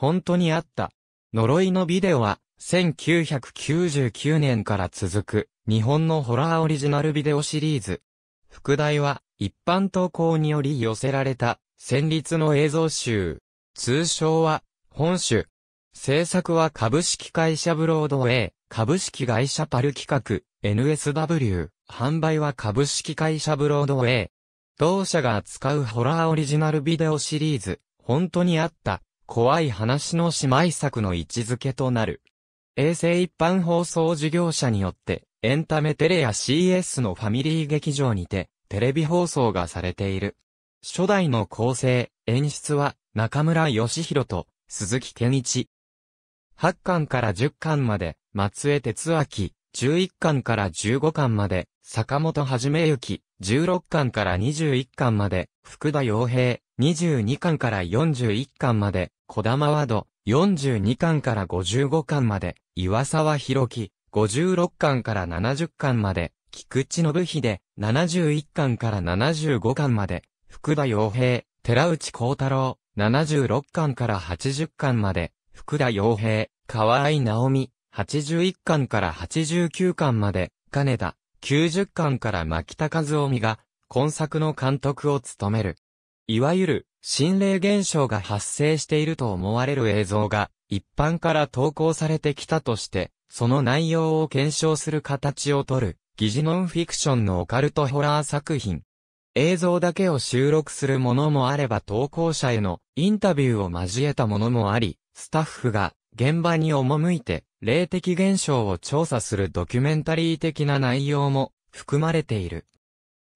本当にあった。呪いのビデオは、1999年から続く、日本のホラーオリジナルビデオシリーズ。副題は、一般投稿により寄せられた、戦慄の映像集。通称は、本種。制作は株式会社ブロードウェイ、株式会社パル企画、NSW。販売は株式会社ブロードウェイ。同社が扱うホラーオリジナルビデオシリーズ、本当にあった。怖い話の姉妹作の位置づけとなる。衛星一般放送事業者によって、エンタメテレや CS のファミリー劇場にて、テレビ放送がされている。初代の構成、演出は、中村義弘と、鈴木健一。8巻から10巻まで、松江哲明、11巻から15巻まで、坂本はじめゆき、16巻から21巻まで、福田洋平、22巻から41巻まで、小玉和土、42巻から55巻まで、岩沢博樹、56巻から70巻まで、菊池信秀、71巻から75巻まで、福田洋平、寺内幸太郎、76巻から80巻まで、福田洋平、河合直美、81巻から89巻まで、金田、90巻から牧田和臣が、今作の監督を務める。いわゆる、心霊現象が発生していると思われる映像が、一般から投稿されてきたとして、その内容を検証する形をとる、疑似ノンフィクションのオカルトホラー作品。映像だけを収録するものもあれば投稿者へのインタビューを交えたものもあり、スタッフが現場に赴いて霊的現象を調査するドキュメンタリー的な内容も含まれている。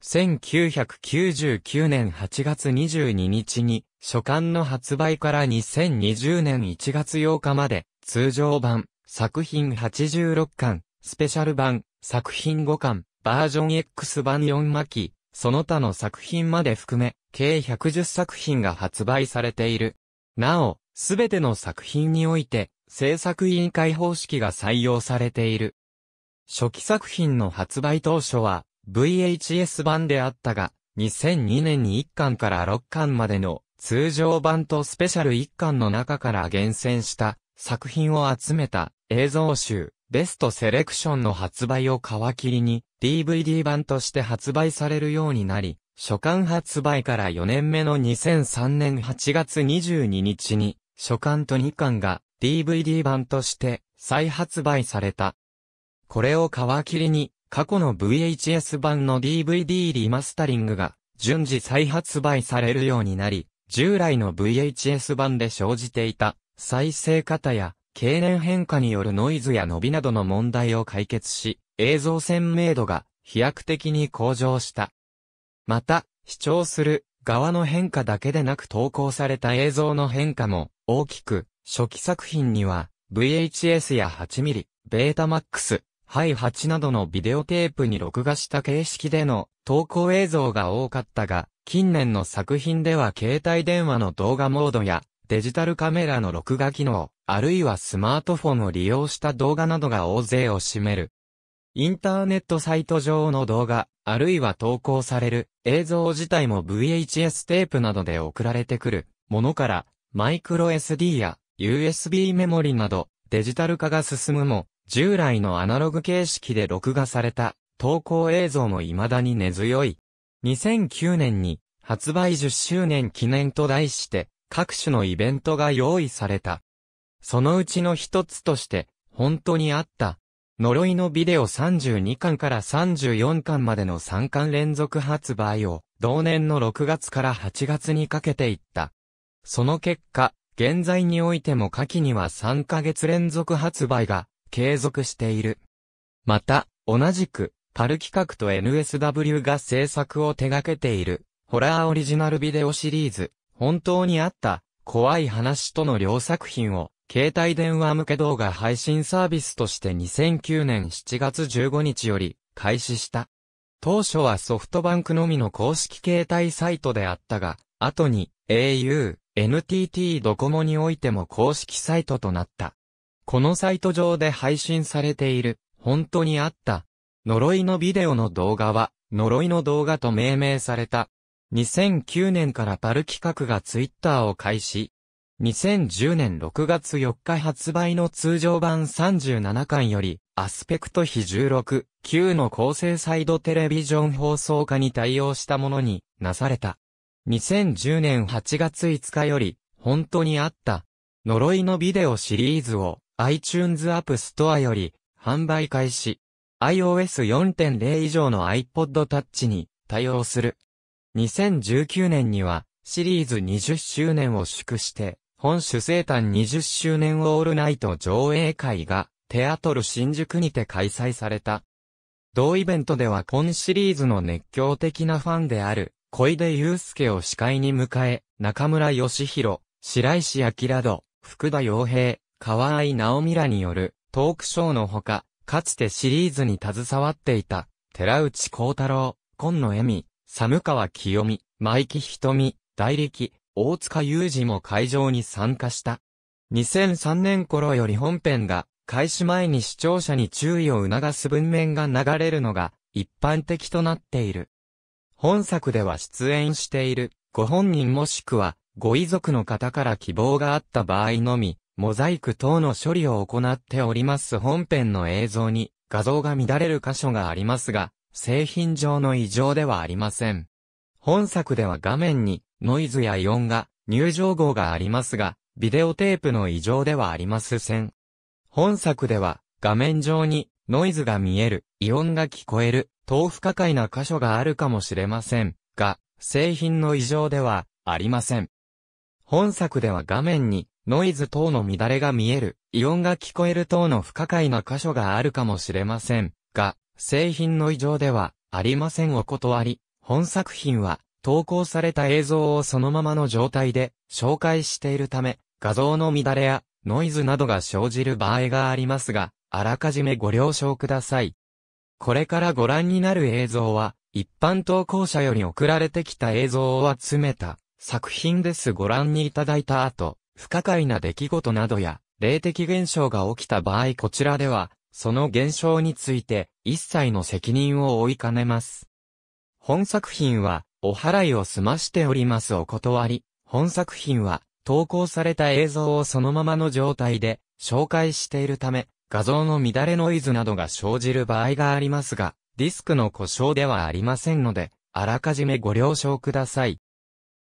1999年8月22日に書簡の発売から2020年1月8日まで通常版、作品86巻、スペシャル版、作品5巻、バージョン X 版4巻、その他の作品まで含め、計110作品が発売されている。なお、すべての作品において、制作委員会方式が採用されている。初期作品の発売当初は VHS 版であったが、2002年に1巻から6巻までの通常版とスペシャル1巻の中から厳選した作品を集めた映像集ベストセレクションの発売を皮切りに DVD 版として発売されるようになり、初巻発売から4年目の2003年8月22日に初巻と2巻が DVD 版として再発売された。これを皮切りに過去の VHS 版の DVD リマスタリングが順次再発売されるようになり、従来の VHS 版で生じていた再生型や経年変化によるノイズや伸びなどの問題を解決し、映像鮮明度が飛躍的に向上した。また、視聴する側の変化だけでなく投稿された映像の変化も大きく初期作品には、VHS や 8mm、ベータマックス、ハイ8などのビデオテープに録画した形式での投稿映像が多かったが、近年の作品では携帯電話の動画モードやデジタルカメラの録画機能、あるいはスマートフォンを利用した動画などが大勢を占める。インターネットサイト上の動画、あるいは投稿される映像自体も VHS テープなどで送られてくるものから、マイクロ SD や USB メモリなどデジタル化が進むも、従来のアナログ形式で録画された投稿映像も未だに根強い。2009年に発売10周年記念と題して各種のイベントが用意された。そのうちの一つとして本当にあった呪いのビデオ32巻から34巻までの3巻連続発売を同年の6月から8月にかけていった。その結果、現在においても下記には3ヶ月連続発売が継続している。また、同じく、パル企画と NSW が制作を手掛けている、ホラーオリジナルビデオシリーズ、本当にあった、怖い話との両作品を、携帯電話向け動画配信サービスとして2009年7月15日より、開始した。当初はソフトバンクのみの公式携帯サイトであったが、後に au、NTT ドコモにおいても公式サイトとなった。このサイト上で配信されている、本当にあった、呪いのビデオの動画は、呪いの動画と命名された。2009年からパル企画がツイッターを開始。2010年6月4日発売の通常版37巻より、アスペクト比16、9の構成サイドテレビジョン放送化に対応したものになされた。2010年8月5日より、本当にあった、呪いのビデオシリーズを iTunes App Store より販売開始。iOS 4.0以上の iPod Touch に対応する。2019年にはシリーズ20周年を祝して、本主生誕20周年オールナイト上映会がテアトル新宿にて開催された。同イベントでは今シリーズの熱狂的なファンである小出祐介を司会に迎え、中村義弘、白石明戸、福田洋平、河合直美らによるトークショーのほか、かつてシリーズに携わっていた、寺内幸太郎、今野恵美、寒川清美、舞木瞳、大力、大塚雄二も会場に参加した。2003年頃より本編が、開始前に視聴者に注意を促す文面が流れるのが、一般的となっている。本作では出演している、ご本人もしくは、ご遺族の方から希望があった場合のみ、モザイク等の処理を行っております本編の映像に、画像が乱れる箇所がありますが、製品上の異常ではありません。本作では画面に、ノイズや異音が、入場号がありますが、ビデオテープの異常ではありません。本作では、画面上に、ノイズが見える、異音が聞こえる、と不可解な箇所があるかもしれませんが、製品の異常ではありません。本作では画面にノイズ等の乱れが見える、異音が聞こえる等の不可解な箇所があるかもしれませんが、製品の異常ではありませんお断り、本作品は投稿された映像をそのままの状態で紹介しているため、画像の乱れやノイズなどが生じる場合がありますが、あらかじめご了承ください。これからご覧になる映像は、一般投稿者より送られてきた映像を集めた作品ですご覧にいただいた後、不可解な出来事などや、霊的現象が起きた場合こちらでは、その現象について、一切の責任を負いかねます。本作品は、お払いを済ましておりますお断り。本作品は、投稿された映像をそのままの状態で、紹介しているため、画像の乱れノイズなどが生じる場合がありますが、ディスクの故障ではありませんので、あらかじめご了承ください。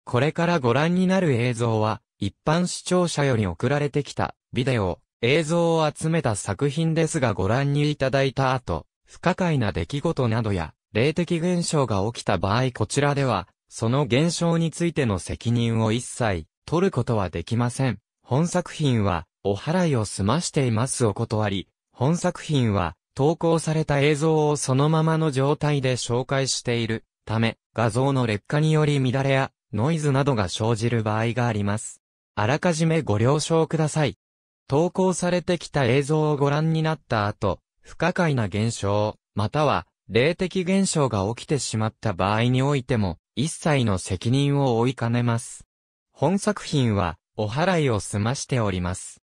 これからご覧になる映像は、一般視聴者より送られてきた、ビデオ、映像を集めた作品ですがご覧にいただいた後、不可解な出来事などや、霊的現象が起きた場合こちらでは、その現象についての責任を一切取ることはできません。本作品はお払いを済ましていますお断り、本作品は、投稿された映像をそのままの状態で紹介しているため、画像の劣化により乱れやノイズなどが生じる場合があります。あらかじめご了承ください。投稿されてきた映像をご覧になった後、不可解な現象、または霊的現象が起きてしまった場合においても、一切の責任を負いかねます。本作品は、お払いを済ましております。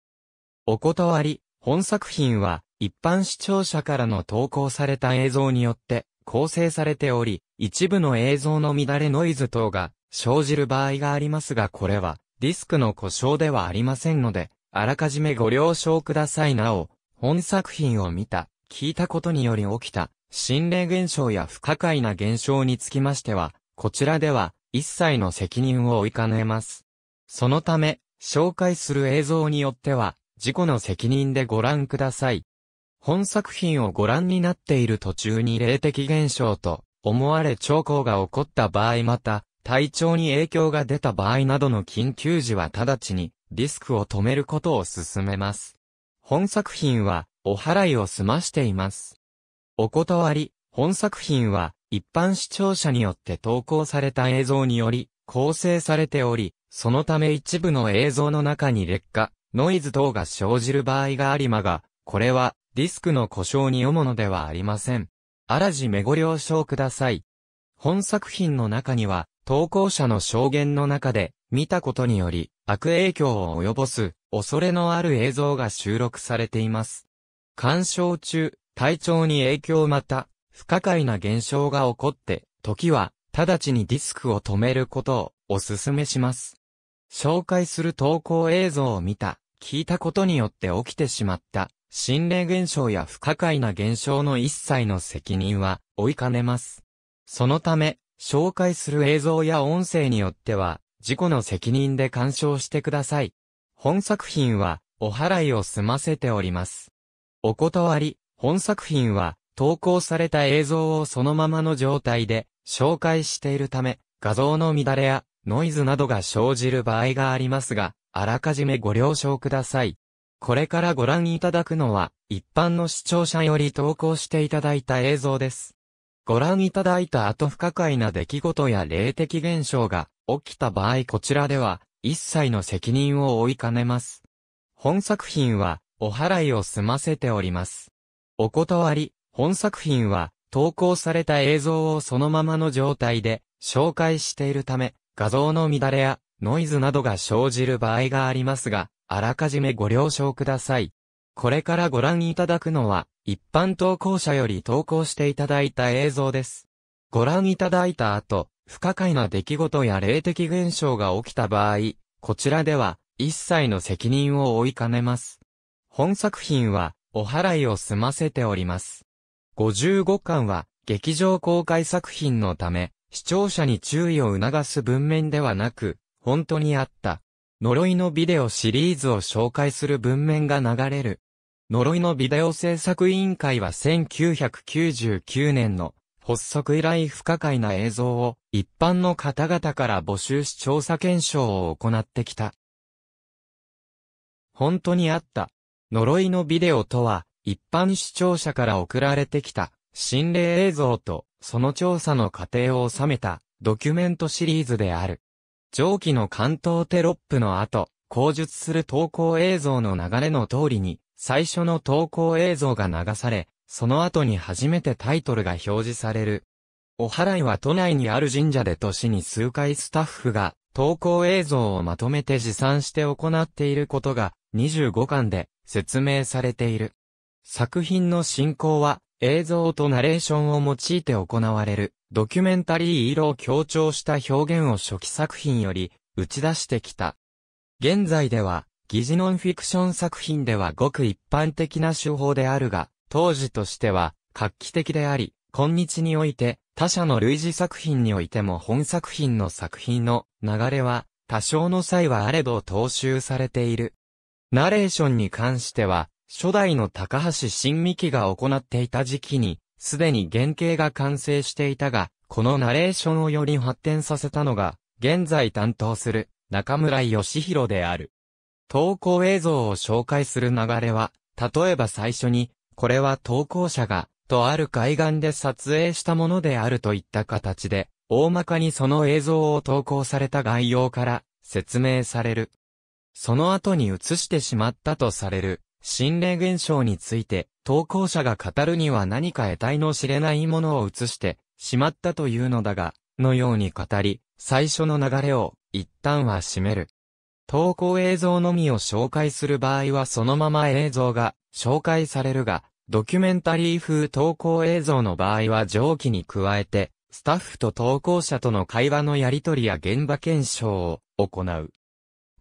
お断り、本作品は、一般視聴者からの投稿された映像によって構成されており、一部の映像の乱れノイズ等が生じる場合がありますがこれはディスクの故障ではありませんので、あらかじめご了承くださいなお、本作品を見た、聞いたことにより起きた、心霊現象や不可解な現象につきましては、こちらでは一切の責任を負いかねます。そのため、紹介する映像によっては、自己の責任でご覧ください。本作品をご覧になっている途中に霊的現象と思われ兆候が起こった場合また、体調に影響が出た場合などの緊急時は直ちにリスクを止めることを勧めます。本作品はお払いを済ましています。お断り、本作品は一般視聴者によって投稿された映像により構成されており、そのため一部の映像の中に劣化、ノイズ等が生じる場合がありまが、これはディスクの故障によものではありません。あらじめご了承ください。本作品の中には、投稿者の証言の中で、見たことにより、悪影響を及ぼす、恐れのある映像が収録されています。鑑賞中、体調に影響また、不可解な現象が起こって、時は、直ちにディスクを止めることをお勧めします。紹介する投稿映像を見た聞いたことによって起きてしまった、心霊現象や不可解な現象の一切の責任は、追いかねます。そのため、紹介する映像や音声によっては、事故の責任で干渉してください。本作品は、お払いを済ませております。お断り、本作品は、投稿された映像をそのままの状態で、紹介しているため、画像の乱れや、ノイズなどが生じる場合がありますが、あらかじめご了承ください。これからご覧いただくのは、一般の視聴者より投稿していただいた映像です。ご覧いただいた後不可解な出来事や霊的現象が起きた場合こちらでは、一切の責任を負いかねます。本作品は、お払いを済ませております。お断り、本作品は、投稿された映像をそのままの状態で、紹介しているため、画像の乱れやノイズなどが生じる場合がありますが、あらかじめご了承ください。これからご覧いただくのは、一般投稿者より投稿していただいた映像です。ご覧いただいた後、不可解な出来事や霊的現象が起きた場合、こちらでは、一切の責任を負いかねます。本作品は、お払いを済ませております。55巻は、劇場公開作品のため、視聴者に注意を促す文面ではなく、本当にあった。呪いのビデオシリーズを紹介する文面が流れる。呪いのビデオ制作委員会は1999年の発足以来不可解な映像を一般の方々から募集し調査検証を行ってきた。本当にあった。呪いのビデオとは一般視聴者から送られてきた心霊映像とその調査の過程を収めたドキュメントシリーズである。上記の関東テロップの後、口述する投稿映像の流れの通りに、最初の投稿映像が流され、その後に初めてタイトルが表示される。お祓いは都内にある神社で年に数回スタッフが投稿映像をまとめて持参して行っていることが25巻で説明されている。作品の進行は映像とナレーションを用いて行われる。ドキュメンタリー色を強調した表現を初期作品より打ち出してきた。現在では、疑似ノンフィクション作品ではごく一般的な手法であるが、当時としては画期的であり、今日において他者の類似作品においても本作品の作品の流れは多少の際はあれど踏襲されている。ナレーションに関しては、初代の高橋新美紀が行っていた時期にすでに原型が完成していたが、このナレーションをより発展させたのが、現在担当する中村義弘である。投稿映像を紹介する流れは、例えば最初に、これは投稿者が、とある海岸で撮影したものであるといった形で、大まかにその映像を投稿された概要から説明される。その後に映してしまったとされる心霊現象について、投稿者が語るには何か得体の知れないものを映してしまったというのだが、のように語り、最初の流れを一旦は締める。投稿映像のみを紹介する場合はそのまま映像が紹介されるが、ドキュメンタリー風投稿映像の場合は上記に加えて、スタッフと投稿者との会話のやり取りや現場検証を行う。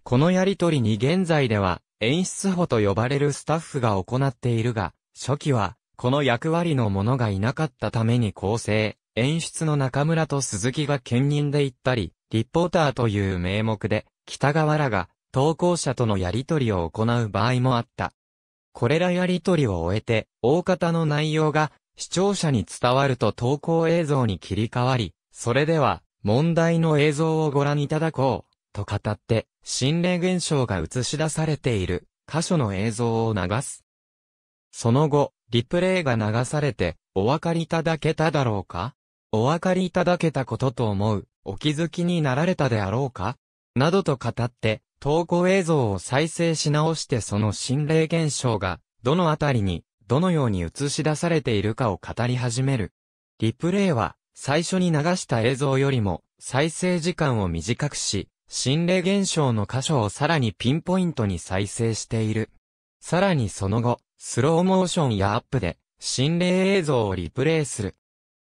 このやり取りに現在では演出補と呼ばれるスタッフが行っているが、初期は、この役割の者がいなかったために構成、演出の中村と鈴木が兼任で行ったり、リポーターという名目で、北川らが、投稿者とのやりとりを行う場合もあった。これらやりとりを終えて、大方の内容が、視聴者に伝わると投稿映像に切り替わり、それでは、問題の映像をご覧いただこう、と語って、心霊現象が映し出されている箇所の映像を流す。その後、リプレイが流されて、お分かりいただけただろうかお分かりいただけたことと思う、お気づきになられたであろうかなどと語って、投稿映像を再生し直してその心霊現象が、どのあたりに、どのように映し出されているかを語り始める。リプレイは、最初に流した映像よりも、再生時間を短くし、心霊現象の箇所をさらにピンポイントに再生している。さらにその後、スローモーションやアップで、心霊映像をリプレイする。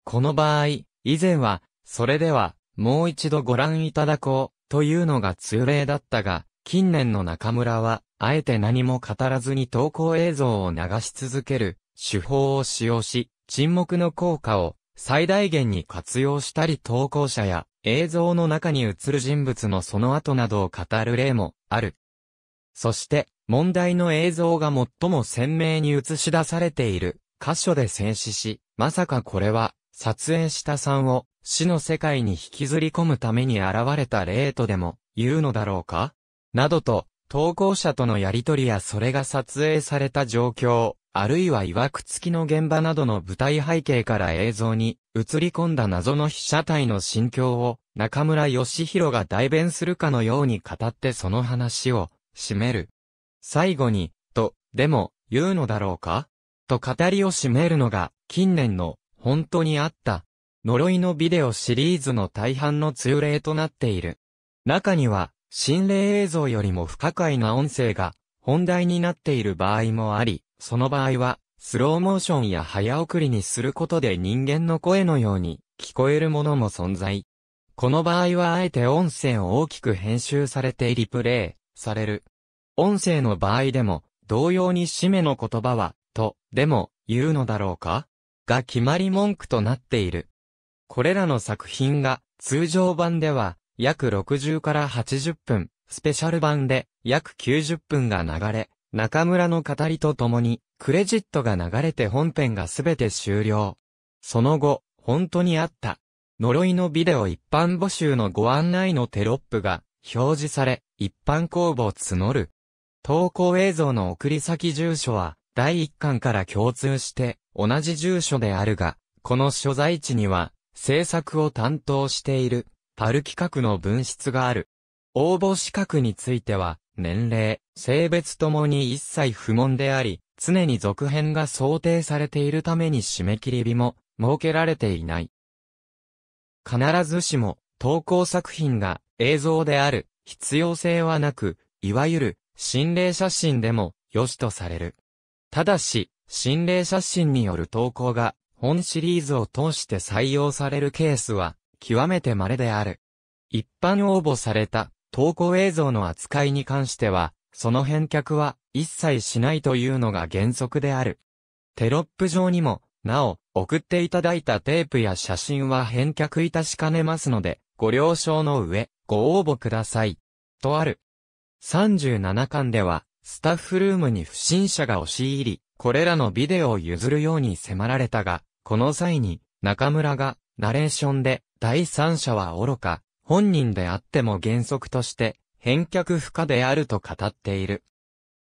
この場合、以前は、それでは、もう一度ご覧いただこう、というのが通例だったが、近年の中村は、あえて何も語らずに投稿映像を流し続ける、手法を使用し、沈黙の効果を、最大限に活用したり投稿者や、映像の中に映る人物のその後などを語る例もある。そして、問題の映像が最も鮮明に映し出されている箇所で戦死し、まさかこれは、撮影したさんを死の世界に引きずり込むために現れた例とでも言うのだろうかなどと、投稿者とのやりとりやそれが撮影された状況、あるいは曰く付きの現場などの舞台背景から映像に映り込んだ謎の被写体の心境を中村義弘が代弁するかのように語ってその話を締める。最後に、と、でも、言うのだろうかと語りを締めるのが近年の本当にあった呪いのビデオシリーズの大半の通例となっている。中には心霊映像よりも不可解な音声が本題になっている場合もあり、その場合は、スローモーションや早送りにすることで人間の声のように聞こえるものも存在。この場合はあえて音声を大きく編集されてリプレイされる。音声の場合でも同様に締めの言葉は、と、でも、言うのだろうかが決まり文句となっている。これらの作品が通常版では約60から80分、スペシャル版で約90分が流れ、中村の語りとともに、クレジットが流れて本編がすべて終了。その後、本当にあった。呪いのビデオ一般募集のご案内のテロップが表示され、一般公募を募る。投稿映像の送り先住所は、第一巻から共通して、同じ住所であるが、この所在地には、制作を担当している、パル企画の分室がある。応募資格については、年齢、性別ともに一切不問であり、常に続編が想定されているために締め切り日も設けられていない。必ずしも投稿作品が映像である必要性はなく、いわゆる心霊写真でも良しとされる。ただし、心霊写真による投稿が本シリーズを通して採用されるケースは極めて稀である。一般応募された投稿映像の扱いに関しては、その返却は一切しないというのが原則である。テロップ上にも、なお、送っていただいたテープや写真は返却いたしかねますので、ご了承の上、ご応募ください。とある。37巻では、スタッフルームに不審者が押し入り、これらのビデオを譲るように迫られたが、この際に、中村が、ナレーションで、第三者は愚か、本人であっても原則として、返却不可であると語っている。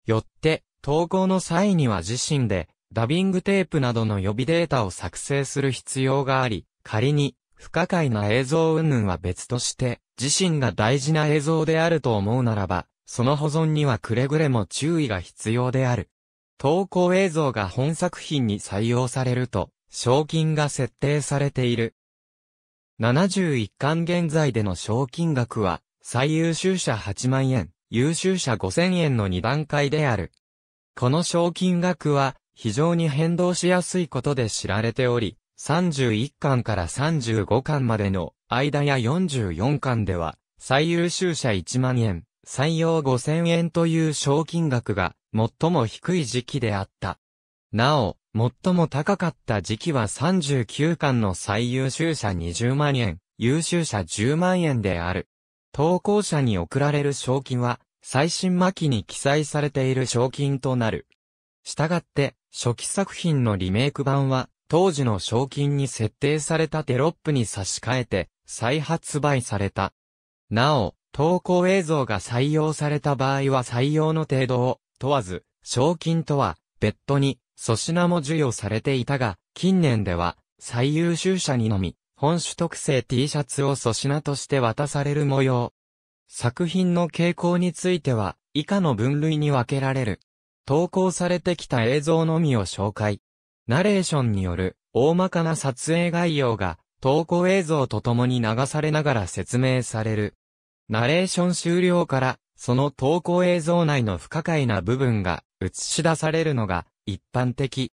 よって、投稿の際には自身で、ダビングテープなどの予備データを作成する必要があり、仮に、不可解な映像云々は別として、自身が大事な映像であると思うならば、その保存にはくれぐれも注意が必要である。投稿映像が本作品に採用されると、賞金が設定されている。71巻現在での賞金額は、最優秀者8万円、優秀者5000円の2段階である。この賞金額は、非常に変動しやすいことで知られており、31巻から35巻までの間や44巻では、最優秀者1万円、採用5000円という賞金額が最も低い時期であった。なお、最も高かった時期は39巻の最優秀者20万円、優秀者10万円である。投稿者に贈られる賞金は、最新巻に記載されている賞金となる。したがって、初期作品のリメイク版は、当時の賞金に設定されたテロップに差し替えて、再発売された。なお、投稿映像が採用された場合は採用の程度を問わず、賞金とは別途に粗品も授与されていたが、近年では、最優秀者にのみ、本種特製 T シャツを粗品として渡される模様。作品の傾向については、以下の分類に分けられる。投稿されてきた映像のみを紹介。ナレーションによる、大まかな撮影概要が、投稿映像とともに流されながら説明される。ナレーション終了から、その投稿映像内の不可解な部分が映し出されるのが一般的。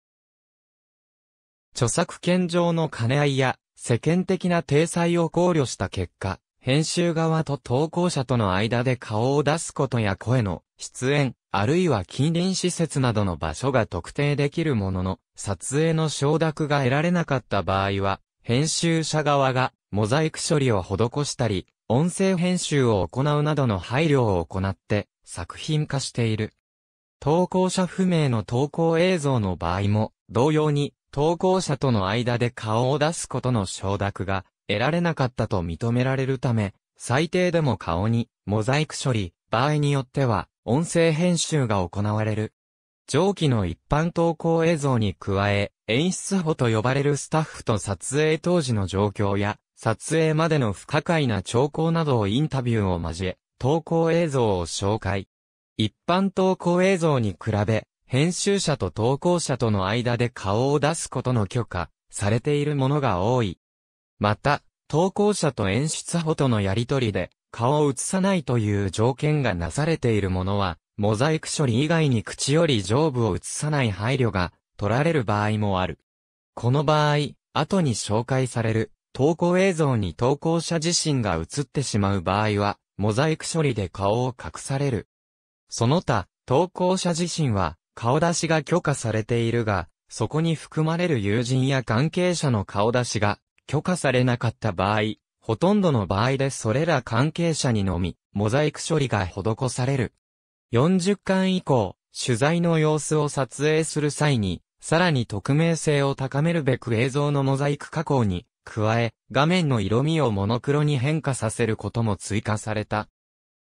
著作権上の兼ね合いや、世間的な体裁を考慮した結果、編集側と投稿者との間で顔を出すことや声の出演、あるいは近隣施設などの場所が特定できるものの、撮影の承諾が得られなかった場合は、編集者側がモザイク処理を施したり、音声編集を行うなどの配慮を行って作品化している。投稿者不明の投稿映像の場合も、同様に、投稿者との間で顔を出すことの承諾が得られなかったと認められるため、最低でも顔にモザイク処理、場合によっては音声編集が行われる。上記の一般投稿映像に加え、演出補と呼ばれるスタッフと撮影当時の状況や、撮影までの不可解な兆候などをインタビューを交え、投稿映像を紹介。一般投稿映像に比べ、編集者と投稿者との間で顔を出すことの許可、されているものが多い。また、投稿者と演出補とのやりとりで、顔を映さないという条件がなされているものは、モザイク処理以外に口より上部を映さない配慮が取られる場合もある。この場合、後に紹介される投稿映像に投稿者自身が映ってしまう場合は、モザイク処理で顔を隠されるその他、投稿者自身は、顔出しが許可されているが、そこに含まれる友人や関係者の顔出しが許可されなかった場合、ほとんどの場合でそれら関係者にのみ、モザイク処理が施される。40巻以降、取材の様子を撮影する際に、さらに匿名性を高めるべく映像のモザイク加工に、加え、画面の色味をモノクロに変化させることも追加された。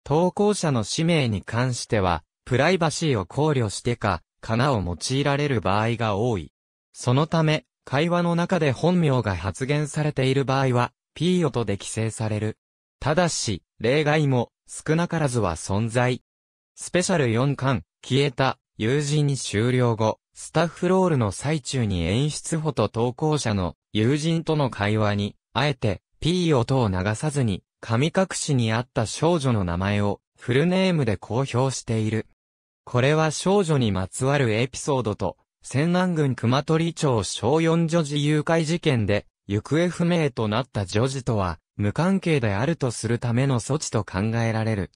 投稿者の氏名に関しては、プライバシーを考慮してか、かなを用いられる場合が多い。そのため、会話の中で本名が発言されている場合は、P 音で規制される。ただし、例外も少なからずは存在。スペシャル4巻、消えた、友人に終了後、スタッフロールの最中に演出補と投稿者の友人との会話に、あえて、P 音を流さずに、神隠しにあった少女の名前をフルネームで公表している。これは少女にまつわるエピソードと、仙南郡熊取町小四女児誘拐事件で、行方不明となった女児とは、無関係であるとするための措置と考えられる。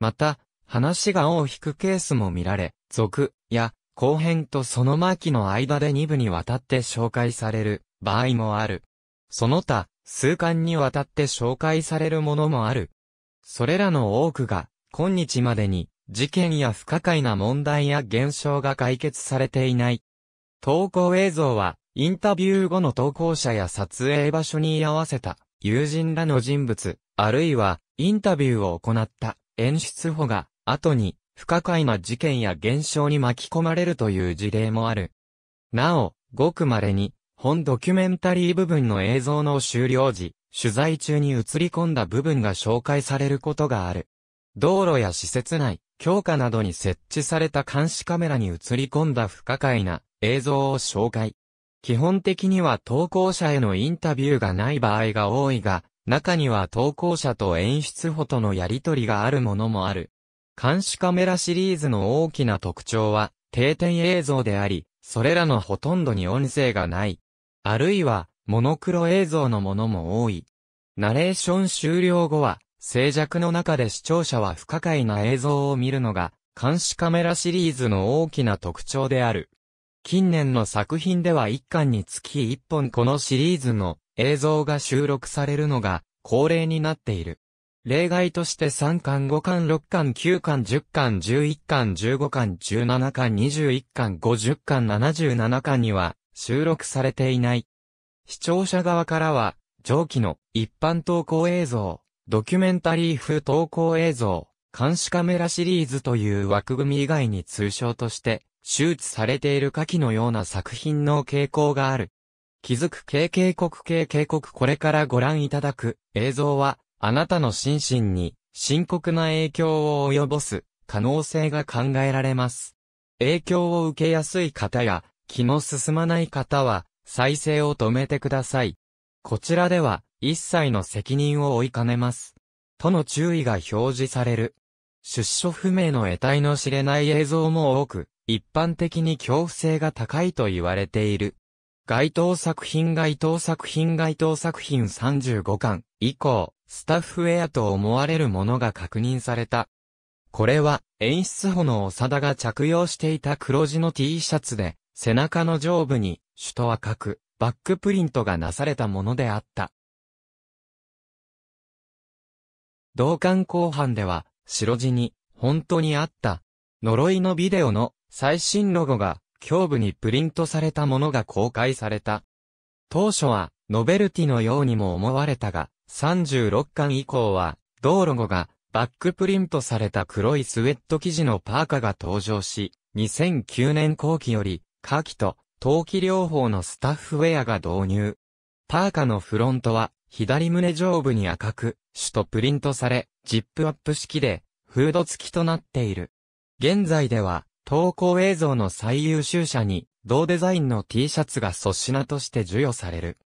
また、話が尾を引くケースも見られ、続、や、後編とその末期の間で二部にわたって紹介される場合もある。その他、数巻にわたって紹介されるものもある。それらの多くが、今日までに、事件や不可解な問題や現象が解決されていない。投稿映像は、インタビュー後の投稿者や撮影場所に居合わせた、友人らの人物、あるいは、インタビューを行った演出補が、後に、不可解な事件や現象に巻き込まれるという事例もある。なお、ごく稀に、本ドキュメンタリー部分の映像の終了時、取材中に映り込んだ部分が紹介されることがある。道路や施設内、強化などに設置された監視カメラに映り込んだ不可解な映像を紹介。基本的には投稿者へのインタビューがない場合が多いが、中には投稿者と演出補とのやりとりがあるものもある。監視カメラシリーズの大きな特徴は、定点映像であり、それらのほとんどに音声がない。あるいは、モノクロ映像のものも多い。ナレーション終了後は、静寂の中で視聴者は不可解な映像を見るのが、監視カメラシリーズの大きな特徴である。近年の作品では1巻につき1本このシリーズの映像が収録されるのが恒例になっている。例外として3巻5巻6巻9巻10巻11巻15巻17巻21巻50巻77巻には収録されていない。視聴者側からは、上記の一般投稿映像、ドキュメンタリー風投稿映像、監視カメラシリーズという枠組み以外に通称として、周知されている下記のような作品の傾向がある。気づく経警告系警告これからご覧いただく映像は、あなたの心身に深刻な影響を及ぼす可能性が考えられます。影響を受けやすい方や、気の進まない方は、再生を止めてください。こちらでは、一切の責任を負いかねます。との注意が表示される。出所不明の得体の知れない映像も多く、一般的に恐怖性が高いと言われている。該当作品該当作品該当作品35巻以降、スタッフウェアと思われるものが確認された。これは演出補の長田が着用していた黒地の T シャツで、背中の上部に、首都赤く、バックプリントがなされたものであった。同館後半では、白地に、本当にあった、呪いのビデオの最新ロゴが、胸部にプリントされたものが公開された。当初は、ノベルティのようにも思われたが、36巻以降は、同ロゴが、バックプリントされた黒いスウェット生地のパーカが登場し、2009年後期より、カキと陶器療法のスタッフウェアが導入。パーカのフロントは左胸上部に赤く、主とプリントされ、ジップアップ式で、フード付きとなっている。現在では、投稿映像の最優秀者に、同デザインの T シャツが粗品として授与される。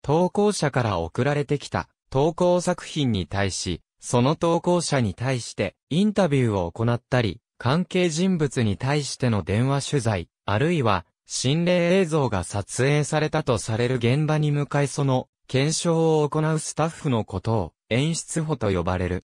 投稿者から送られてきた投稿作品に対し、その投稿者に対してインタビューを行ったり、関係人物に対しての電話取材、あるいは、心霊映像が撮影されたとされる現場に向かいその、検証を行うスタッフのことを、演出補と呼ばれる。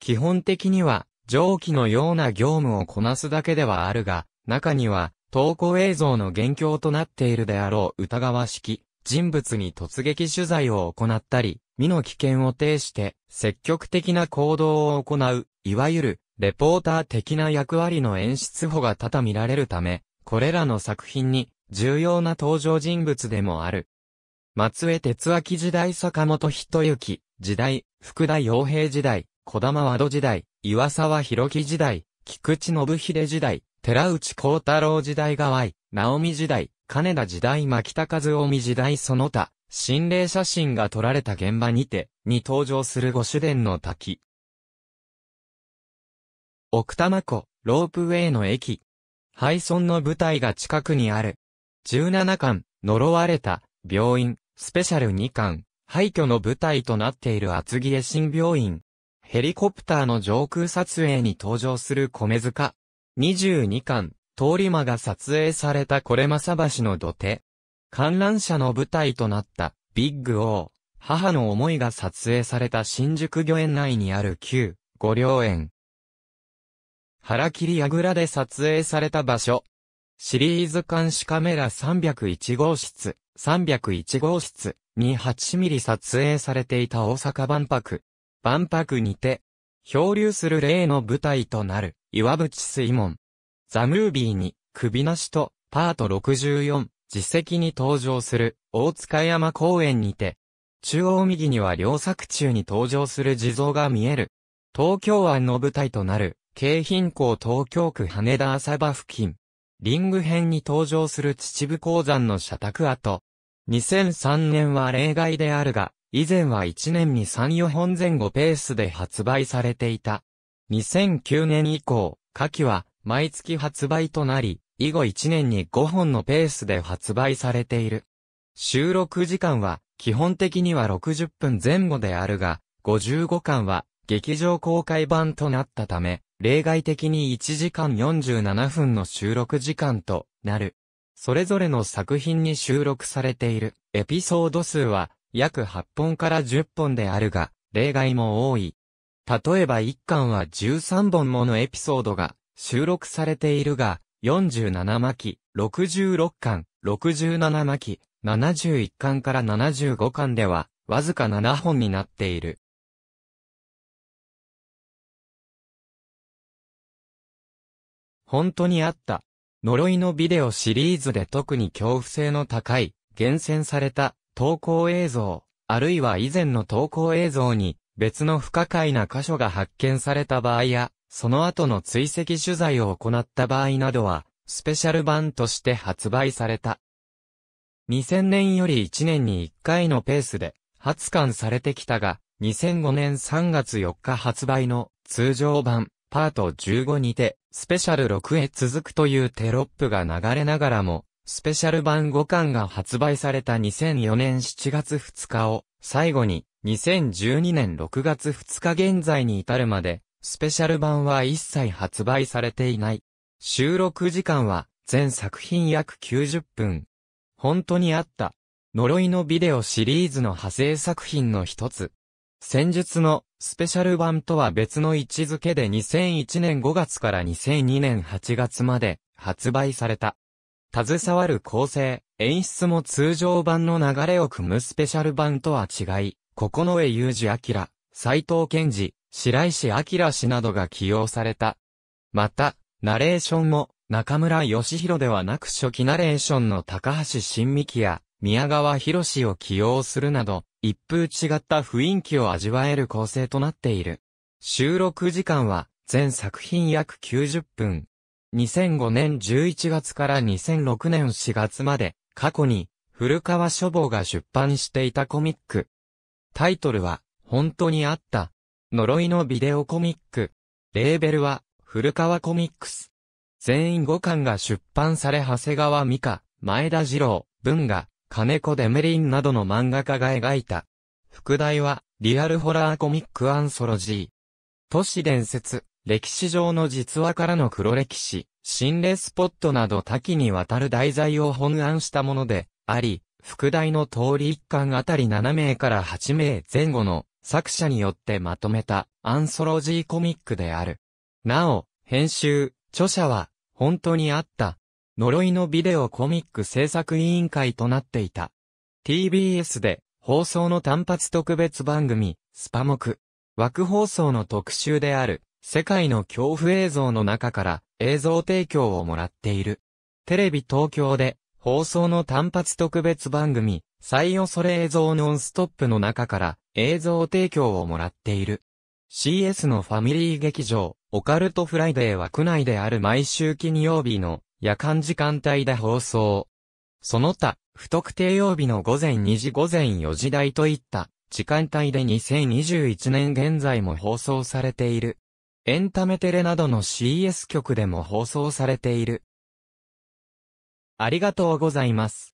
基本的には、上記のような業務をこなすだけではあるが、中には、投稿映像の元凶となっているであろう疑わしき人物に突撃取材を行ったり、身の危険を呈して積極的な行動を行う、いわゆるレポーター的な役割の演出法が多々見られるため、これらの作品に重要な登場人物でもある。松江哲明時代坂本人之時代、福田洋平時代、小玉和戸時代、岩沢博樹時代、菊池信秀時代、寺内幸太郎時代川井、直美時代、金田時代牧田和臣時代その他、心霊写真が撮られた現場にて、に登場する御主殿の滝。奥多摩湖、ロープウェイの駅、廃村の舞台が近くにある。17巻、呪われた、病院、スペシャル2巻、廃墟の舞台となっている厚木江新病院。ヘリコプターの上空撮影に登場する米塚。22巻、通り魔が撮影されたこれまさ橋の土手。観覧車の舞台となった、ビッグー、母の思いが撮影された新宿御苑内にある旧、五両園。腹切り櫓で撮影された場所。シリーズ監視カメラ301号室、301号室に8ミリ撮影されていた大阪万博。万博にて、漂流する例の舞台となる岩淵水門。ザ・ムービーに首なしとパート64、実績に登場する大塚山公園にて、中央右には両作中に登場する地蔵が見える。東京湾の舞台となる京浜港東京区羽田浅場付近。リング編に登場する秩父鉱山の社宅跡。2003年は例外であるが、以前は1年に3、4本前後ペースで発売されていた。2009年以降、下記は毎月発売となり、以後1年に5本のペースで発売されている。収録時間は基本的には60分前後であるが、55巻は劇場公開版となったため、例外的に1時間47分の収録時間となる。それぞれの作品に収録されているエピソード数は約8本から10本であるが、例外も多い。例えば1巻は13本ものエピソードが収録されているが、47巻、66巻、67巻、71巻から75巻では、わずか7本になっている。本当にあった。呪いのビデオシリーズで特に恐怖性の高い、厳選された、投稿映像、あるいは以前の投稿映像に、別の不可解な箇所が発見された場合や、その後の追跡取材を行った場合などは、スペシャル版として発売された。2000年より1年に1回のペースで発刊されてきたが、2005年3月4日発売の通常版パート15にてスペシャル6へ続くというテロップが流れながらも、スペシャル版5巻が発売された2004年7月2日を最後に2012年6月2日現在に至るまでスペシャル版は一切発売されていない。収録時間は全作品約90分。本当にあった。呪いのビデオシリーズの派生作品の一つ。戦術のスペシャル版とは別の位置づけで2001年5月から2002年8月まで発売された。携わる構成、演出も通常版の流れを組むスペシャル版とは違い、九重裕二明、斎藤健二、白石明氏などが起用された。また、ナレーションも中村義弘ではなく初期ナレーションの高橋新美紀や宮川博を起用するなど、一風違った雰囲気を味わえる構成となっている。収録時間は全作品約90分。2005年11月から2006年4月まで過去に古川書房が出版していたコミック。タイトルは本当にあった呪いのビデオコミック。レーベルは古川コミックス。全員5巻が出版され長谷川美香、前田二郎、文が金子デメリンなどの漫画家が描いた。副題は、リアルホラーコミックアンソロジー。都市伝説、歴史上の実話からの黒歴史、心霊スポットなど多岐にわたる題材を本案したもので、あり、副題の通り一巻あたり7名から8名前後の作者によってまとめたアンソロジーコミックである。なお、編集、著者は、本当にあった呪いのビデオコミック制作委員会となっていた。TBS で放送の単発特別番組、スパモク。枠放送の特集である、世界の恐怖映像の中から映像提供をもらっている。テレビ東京で放送の単発特別番組、最恐れ映像ノンストップの中から映像提供をもらっている。CS のファミリー劇場、オカルトフライデー枠内である毎週金曜日の夜間時間帯で放送。その他、不特定曜日の午前2時午前4時台といった時間帯で2021年現在も放送されている。エンタメテレなどの CS 局でも放送されている。ありがとうございます。